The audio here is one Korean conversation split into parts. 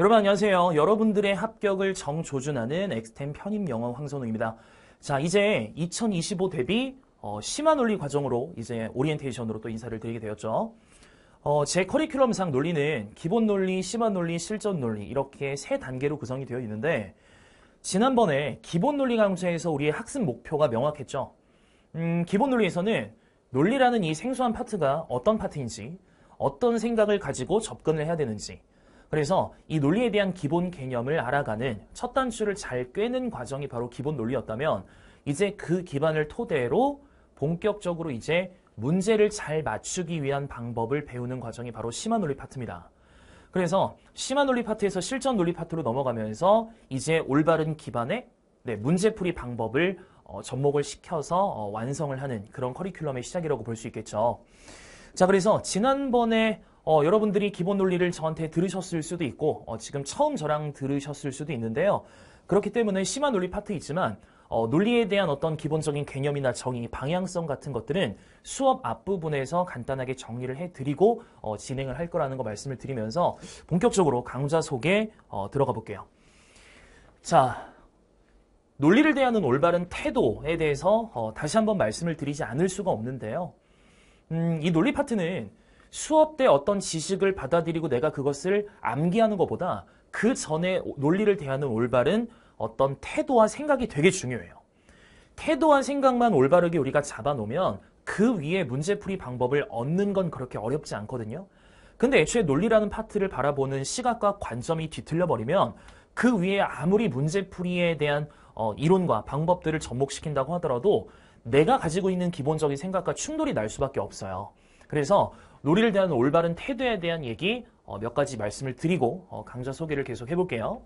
여러분 안녕하세요. 여러분들의 합격을 정조준하는 엑스템 편입 영어 황선우입니다. 자, 이제 2025 대비 어, 심화 논리 과정으로 이제 오리엔테이션으로 또 인사를 드리게 되었죠. 어, 제 커리큘럼상 논리는 기본 논리, 심화 논리, 실전 논리 이렇게 세 단계로 구성이 되어 있는데 지난번에 기본 논리 강좌에서 우리의 학습 목표가 명확했죠. 음, 기본 논리에서는 논리라는 이 생소한 파트가 어떤 파트인지, 어떤 생각을 가지고 접근을 해야 되는지, 그래서 이 논리에 대한 기본 개념을 알아가는 첫 단추를 잘 꿰는 과정이 바로 기본 논리였다면 이제 그 기반을 토대로 본격적으로 이제 문제를 잘 맞추기 위한 방법을 배우는 과정이 바로 심화 논리 파트입니다. 그래서 심화 논리 파트에서 실전 논리 파트로 넘어가면서 이제 올바른 기반의 네, 문제풀이 방법을 어, 접목을 시켜서 어, 완성을 하는 그런 커리큘럼의 시작이라고 볼 수 있겠죠. 자, 그래서 지난번에 어, 여러분들이 기본 논리를 저한테 들으셨을 수도 있고 어, 지금 처음 저랑 들으셨을 수도 있는데요. 그렇기 때문에 심화 논리 파트 있지만 어, 논리에 대한 어떤 기본적인 개념이나 정의, 방향성 같은 것들은 수업 앞부분에서 간단하게 정리를 해드리고 어, 진행을 할 거라는 거 말씀을 드리면서 본격적으로 강좌 소개 어, 들어가 볼게요. 자, 논리를 대하는 올바른 태도에 대해서 어, 다시 한번 말씀을 드리지 않을 수가 없는데요. 음, 이 논리 파트는 수업 때 어떤 지식을 받아들이고 내가 그것을 암기하는 것보다 그 전에 논리를 대하는 올바른 어떤 태도와 생각이 되게 중요해요. 태도와 생각만 올바르게 우리가 잡아놓으면 그 위에 문제풀이 방법을 얻는 건 그렇게 어렵지 않거든요. 근데 애초에 논리라는 파트를 바라보는 시각과 관점이 뒤틀려 버리면 그 위에 아무리 문제풀이에 대한 어, 이론과 방법들을 접목시킨다고 하더라도 내가 가지고 있는 기본적인 생각과 충돌이 날 수밖에 없어요. 그래서 놀이를 대한 올바른 태도에 대한 얘기 어, 몇 가지 말씀을 드리고 어, 강좌 소개를 계속 해볼게요.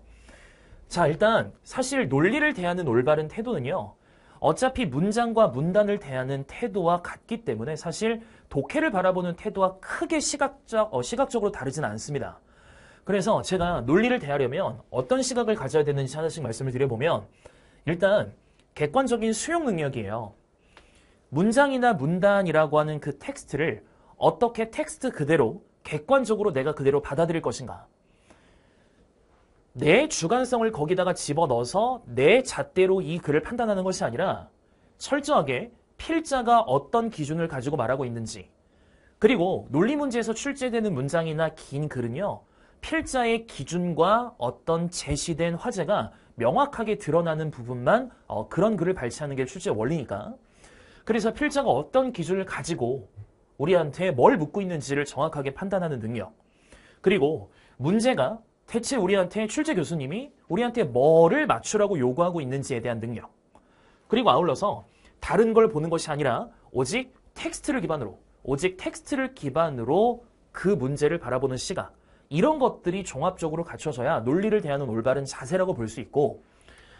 자, 일단 사실 논리를 대하는 올바른 태도는요. 어차피 문장과 문단을 대하는 태도와 같기 때문에 사실 독해를 바라보는 태도와 크게 시각적, 어, 시각적으로 다르진 않습니다. 그래서 제가 논리를 대하려면 어떤 시각을 가져야 되는지 하나씩 말씀을 드려보면 일단 객관적인 수용 능력이에요. 문장이나 문단이라고 하는 그 텍스트를 어떻게 텍스트 그대로 객관적으로 내가 그대로 받아들일 것인가. 내 주관성을 거기다가 집어넣어서 내 잣대로 이 글을 판단하는 것이 아니라 철저하게 필자가 어떤 기준을 가지고 말하고 있는지 그리고 논리 문제에서 출제되는 문장이나 긴 글은요 필자의 기준과 어떤 제시된 화제가 명확하게 드러나는 부분만 어, 그런 글을 발췌하는 게 출제 원리니까 그래서 필자가 어떤 기준을 가지고 우리한테 뭘 묻고 있는지를 정확하게 판단하는 능력. 그리고 문제가 대체 우리한테 출제 교수님이 우리한테 뭐를 맞추라고 요구하고 있는지에 대한 능력. 그리고 아울러서 다른 걸 보는 것이 아니라 오직 텍스트를 기반으로, 오직 텍스트를 기반으로 그 문제를 바라보는 시각. 이런 것들이 종합적으로 갖춰져야 논리를 대하는 올바른 자세라고 볼 수 있고,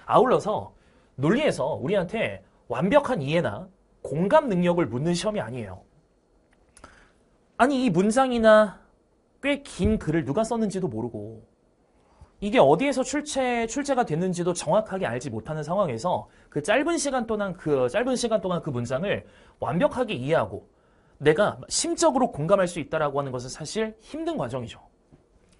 아울러서 논리에서 우리한테 완벽한 이해나 공감 능력을 묻는 시험이 아니에요. 아니 이 문장이나 꽤 긴 글을 누가 썼는지도 모르고 이게 어디에서 출제, 출제가 됐는지도 정확하게 알지 못하는 상황에서 그 짧은 시간 동안 그 짧은 시간 동안 그 문장을 완벽하게 이해하고 내가 심적으로 공감할 수 있다라고 하는 것은 사실 힘든 과정이죠.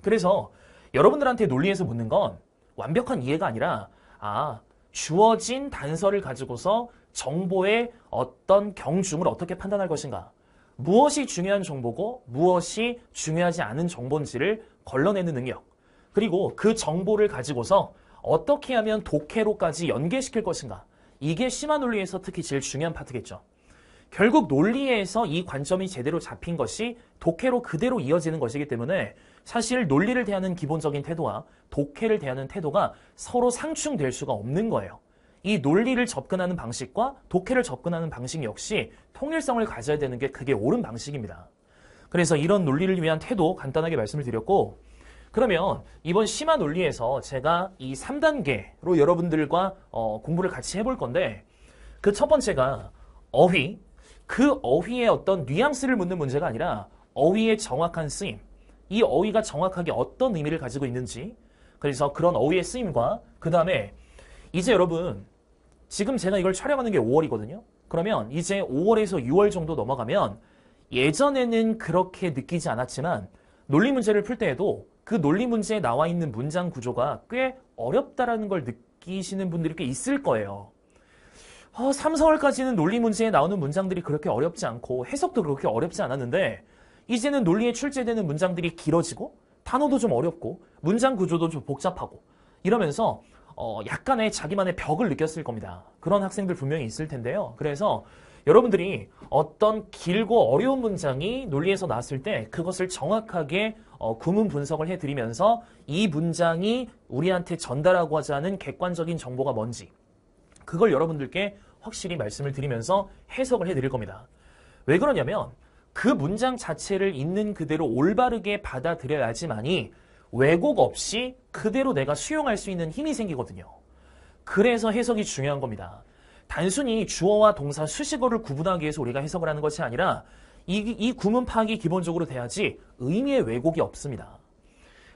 그래서 여러분들한테 논리에서 묻는 건 완벽한 이해가 아니라 아 주어진 단서를 가지고서 정보의 어떤 경중을 어떻게 판단할 것인가 무엇이 중요한 정보고 무엇이 중요하지 않은 정보인지를 걸러내는 능력. 그리고 그 정보를 가지고서 어떻게 하면 독해로까지 연계시킬 것인가. 이게 심화 논리에서 특히 제일 중요한 파트겠죠. 결국 논리에서 이 관점이 제대로 잡힌 것이 독해로 그대로 이어지는 것이기 때문에 사실 논리를 대하는 기본적인 태도와 독해를 대하는 태도가 서로 상충될 수가 없는 거예요. 이 논리를 접근하는 방식과 독해를 접근하는 방식 역시 통일성을 가져야 되는 게 그게 옳은 방식입니다. 그래서 이런 논리를 위한 태도 간단하게 말씀을 드렸고 그러면 이번 심화 논리에서 제가 이 3단계로 여러분들과 어, 공부를 같이 해볼 건데 그 첫 번째가 어휘 그 어휘의 어떤 뉘앙스를 묻는 문제가 아니라 어휘의 정확한 쓰임 이 어휘가 정확하게 어떤 의미를 가지고 있는지 그래서 그런 어휘의 쓰임과 그 다음에 이제 여러분 지금 제가 이걸 촬영하는 게 5월이거든요. 그러면 이제 5월에서 6월 정도 넘어가면 예전에는 그렇게 느끼지 않았지만 논리 문제를 풀 때에도 그 논리 문제에 나와 있는 문장 구조가 꽤 어렵다라는 걸 느끼시는 분들이 꽤 있을 거예요. 어, 3, 4월까지는 논리 문제에 나오는 문장들이 그렇게 어렵지 않고 해석도 그렇게 어렵지 않았는데 이제는 논리에 출제되는 문장들이 길어지고 단어도 좀 어렵고 문장 구조도 좀 복잡하고 이러면서 어, 약간의 자기만의 벽을 느꼈을 겁니다. 그런 학생들 분명히 있을 텐데요. 그래서 여러분들이 어떤 길고 어려운 문장이 논리에서 나왔을 때 그것을 정확하게 어, 구문 분석을 해드리면서 이 문장이 우리한테 전달하고 하자는 객관적인 정보가 뭔지 그걸 여러분들께 확실히 말씀을 드리면서 해석을 해드릴 겁니다. 왜 그러냐면 그 문장 자체를 있는 그대로 올바르게 받아들여야지만이 왜곡 없이 그대로 내가 수용할 수 있는 힘이 생기거든요. 그래서 해석이 중요한 겁니다. 단순히 주어와 동사 수식어를 구분하기 위해서 우리가 해석을 하는 것이 아니라 이, 이 구문 파악이 기본적으로 돼야지 의미의 왜곡이 없습니다.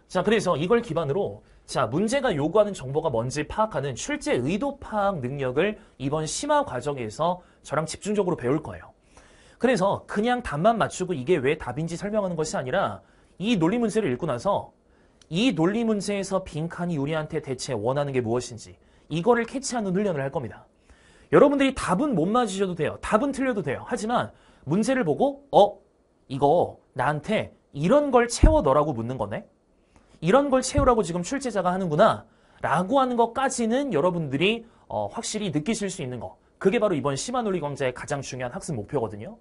자, 그래서 이걸 기반으로 자, 문제가 요구하는 정보가 뭔지 파악하는 출제 의도 파악 능력을 이번 심화 과정에서 저랑 집중적으로 배울 거예요. 그래서 그냥 답만 맞추고 이게 왜 답인지 설명하는 것이 아니라 이 논리 문제를 읽고 나서 이 논리 문제에서 빈칸이 우리한테 대체 원하는 게 무엇인지 이거를 캐치하는 훈련을 할 겁니다. 여러분들이 답은 못 맞으셔도 돼요. 답은 틀려도 돼요. 하지만 문제를 보고 어 이거 나한테 이런 걸 채워 너라고 묻는 거네. 이런 걸 채우라고 지금 출제자가 하는구나. 라고 하는 것까지는 여러분들이 어, 확실히 느끼실 수 있는 거. 그게 바로 이번 시마놀리 강좌의 가장 중요한 학습 목표거든요.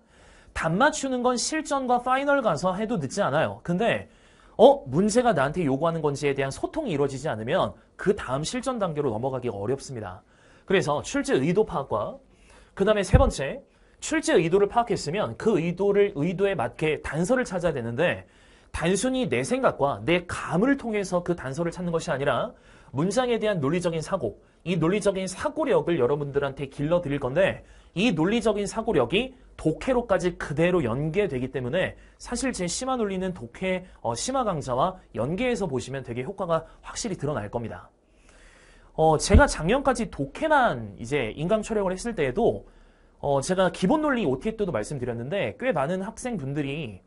답 맞추는 건 실전과 파이널 가서 해도 늦지 않아요. 근데 어? 문제가 나한테 요구하는 건지에 대한 소통이 이루어지지 않으면 그 다음 실전 단계로 넘어가기가 어렵습니다. 그래서 출제 의도 파악과 그 다음에 세 번째 출제 의도를 파악했으면 그 의도를 의도에 맞게 단서를 찾아야 되는데 단순히 내 생각과 내 감을 통해서 그 단서를 찾는 것이 아니라 문장에 대한 논리적인 사고 이 논리적인 사고력을 여러분들한테 길러드릴 건데 이 논리적인 사고력이 독해로까지 그대로 연계되기 때문에 사실 제 심화 논리는 독해 어, 심화 강좌와 연계해서 보시면 되게 효과가 확실히 드러날 겁니다. 어, 제가 작년까지 독해만 이제 인강 촬영을 했을 때에도 어, 제가 기본 논리 OT 때도 말씀드렸는데 꽤 많은 학생분들이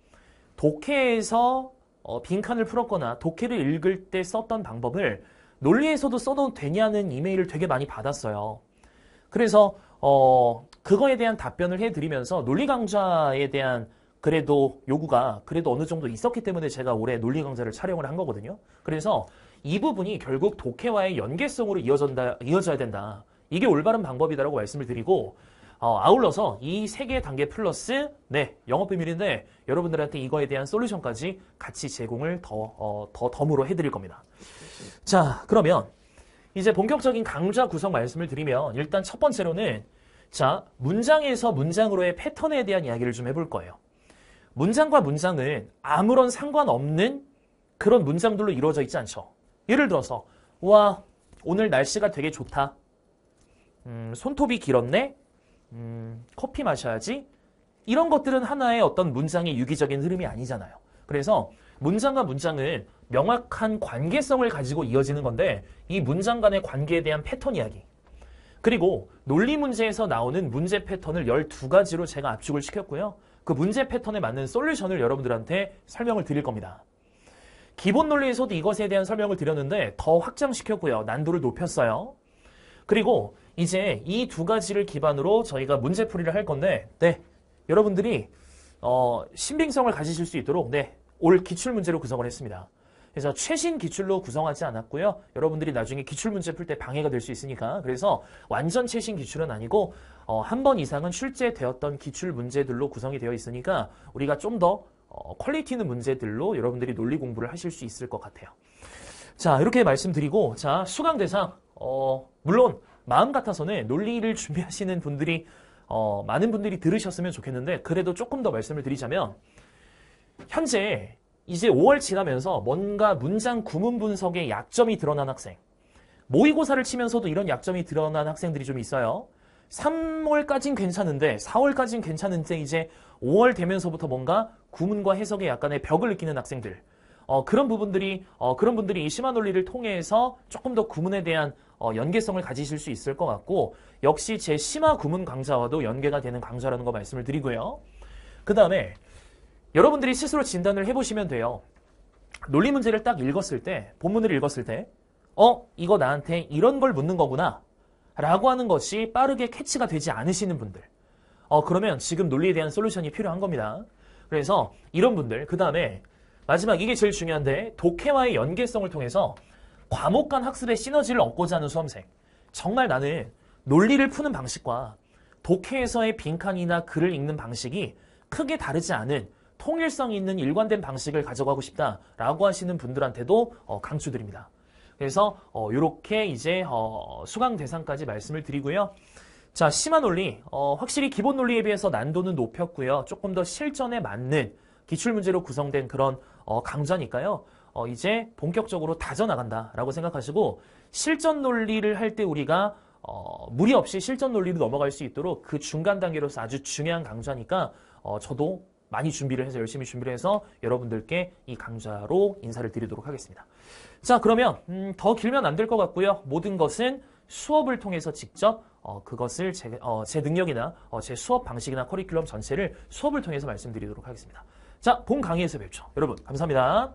독해에서 어, 빈칸을 풀었거나 독해를 읽을 때 썼던 방법을 논리에서도 써도 되냐는 이메일을 되게 많이 받았어요. 그래서 어, 그거에 대한 답변을 해드리면서 논리 강좌에 대한 그래도 요구가 그래도 어느 정도 있었기 때문에 제가 올해 논리 강좌를 촬영을 한 거거든요. 그래서 이 부분이 결국 독해와의 연계성으로 이어진다, 이어져야 된다. 이게 올바른 방법이다라고 말씀을 드리고 어, 아울러서 이 세 개의 단계 플러스 네 영업 비밀인데 여러분들한테 이거에 대한 솔루션까지 같이 제공을 더, 어, 더 덤으로 해드릴 겁니다. 자 그러면 이제 본격적인 강좌 구성 말씀을 드리면 일단 첫 번째로는 자 문장에서 문장으로의 패턴에 대한 이야기를 좀 해볼 거예요. 문장과 문장은 아무런 상관없는 그런 문장들로 이루어져 있지 않죠. 예를 들어서 와 오늘 날씨가 되게 좋다. 음, 손톱이 길었네. 음, 커피 마셔야지 이런 것들은 하나의 어떤 문장의 유기적인 흐름이 아니잖아요. 그래서 문장과 문장은 명확한 관계성을 가지고 이어지는 건데 이 문장 간의 관계에 대한 패턴 이야기 그리고 논리 문제에서 나오는 문제 패턴을 12가지로 제가 압축을 시켰고요. 그 문제 패턴에 맞는 솔루션을 여러분들한테 설명을 드릴 겁니다. 기본 논리에서도 이것에 대한 설명을 드렸는데 더 확장시켰고요. 난도를 높였어요. 그리고 이제 이 두 가지를 기반으로 저희가 문제풀이를 할 건데 네 여러분들이 어, 신빙성을 가지실 수 있도록 네, 올 기출문제로 구성을 했습니다. 그래서 최신 기출로 구성하지 않았고요. 여러분들이 나중에 기출문제 풀 때 방해가 될 수 있으니까 그래서 완전 최신 기출은 아니고 어, 한 번 이상은 출제되었던 기출문제들로 구성이 되어 있으니까 우리가 좀더 어, 퀄리티 있는 문제들로 여러분들이 논리 공부를 하실 수 있을 것 같아요. 자 이렇게 말씀드리고 자 수강 대상 어, 물론 마음 같아서는 논리를 준비하시는 분들이 어, 많은 분들이 들으셨으면 좋겠는데 그래도 조금 더 말씀을 드리자면 현재 이제 5월 지나면서 뭔가 문장 구문 분석에 약점이 드러난 학생 모의고사를 치면서도 이런 약점이 드러난 학생들이 좀 있어요. 3월까진 괜찮은데 4월까진 괜찮은데 이제 5월 되면서부터 뭔가 구문과 해석에 약간의 벽을 느끼는 학생들 어, 그런 부분들이 어, 그런 분들이 이 심화 논리를 통해서 조금 더 구문에 대한 어, 연계성을 가지실 수 있을 것 같고 역시 제 심화 구문 강좌와도 연계가 되는 강좌라는 거 말씀을 드리고요. 그 다음에 여러분들이 스스로 진단을 해보시면 돼요. 논리 문제를 딱 읽었을 때, 본문을 읽었을 때, 어, 이거 나한테 이런 걸 묻는 거구나. 라고 하는 것이 빠르게 캐치가 되지 않으시는 분들. 어, 그러면 지금 논리에 대한 솔루션이 필요한 겁니다. 그래서 이런 분들, 그 다음에 마지막 이게 제일 중요한데, 독해와의 연계성을 통해서 과목 간 학습의 시너지를 얻고자 하는 수험생. 정말 나는 논리를 푸는 방식과 독해에서의 빈칸이나 글을 읽는 방식이 크게 다르지 않은 통일성 있는 일관된 방식을 가져가고 싶다라고 하시는 분들한테도 어, 강추드립니다. 그래서 어, 이렇게 이제 어, 수강 대상까지 말씀을 드리고요. 자, 심화 논리 어, 확실히 기본 논리에 비해서 난도는 높였고요. 조금 더 실전에 맞는 기출 문제로 구성된 그런 어, 강좌니까요. 어, 이제 본격적으로 다져나간다라고 생각하시고 실전 논리를 할 때 우리가 어, 무리 없이 실전 논리로 넘어갈 수 있도록 그 중간 단계로서 아주 중요한 강좌니까 어, 저도 많이 준비를 해서 열심히 준비를 해서 여러분들께 이 강좌로 인사를 드리도록 하겠습니다. 자 그러면 음, 더 길면 안 될 것 같고요. 모든 것은 수업을 통해서 직접 어, 그것을 제, 어, 제 능력이나 어, 제 수업 방식이나 커리큘럼 전체를 수업을 통해서 말씀드리도록 하겠습니다. 자, 본 강의에서 뵙죠. 여러분, 감사합니다.